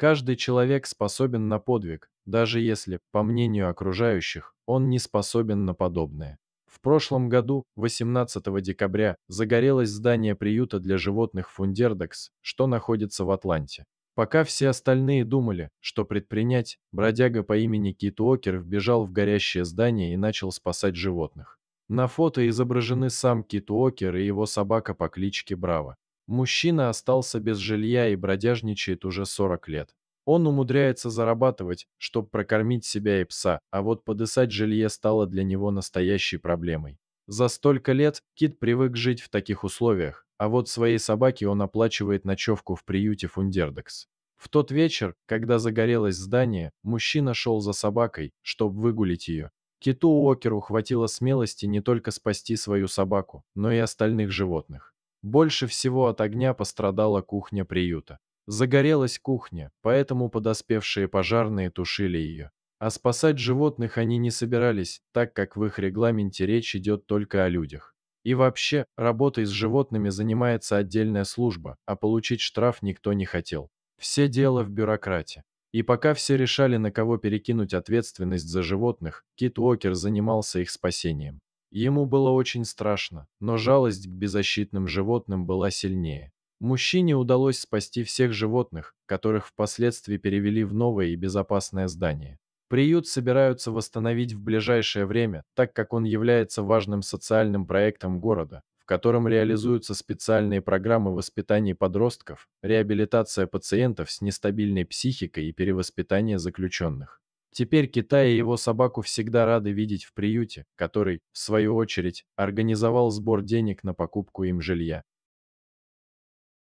Каждый человек способен на подвиг, даже если, по мнению окружающих, он не способен на подобное. В прошлом году, 18 декабря, загорелось здание приюта для животных Фундердекс, что находится в Атланте. Пока все остальные думали, что предпринять, бродяга по имени Кит Уокер вбежал в горящее здание и начал спасать животных. На фото изображены сам Кит Уокер и его собака по кличке Браво. Мужчина остался без жилья и бродяжничает уже 40 лет. Он умудряется зарабатывать, чтобы прокормить себя и пса, а вот подысать жилье стало для него настоящей проблемой. За столько лет Кит привык жить в таких условиях, а вот своей собаке он оплачивает ночевку в приюте Фундердекс. В тот вечер, когда загорелось здание, мужчина шел за собакой, чтобы выгулить ее. Киту Уокеру хватило смелости не только спасти свою собаку, но и остальных животных. Больше всего от огня пострадала кухня приюта. Загорелась кухня, поэтому подоспевшие пожарные тушили ее. А спасать животных они не собирались, так как в их регламенте речь идет только о людях. И вообще, работой с животными занимается отдельная служба, а получить штраф никто не хотел. Все дело в бюрократе. И пока все решали, на кого перекинуть ответственность за животных, Кит Уокер занимался их спасением. Ему было очень страшно, но жалость к беззащитным животным была сильнее. Мужчине удалось спасти всех животных, которых впоследствии перевели в новое и безопасное здание. Приют собираются восстановить в ближайшее время, так как он является важным социальным проектом города, в котором реализуются специальные программы воспитания подростков, реабилитация пациентов с нестабильной психикой и перевоспитание заключенных. Теперь Китай и его собаку всегда рады видеть в приюте, который, в свою очередь, организовал сбор денег на покупку им жилья.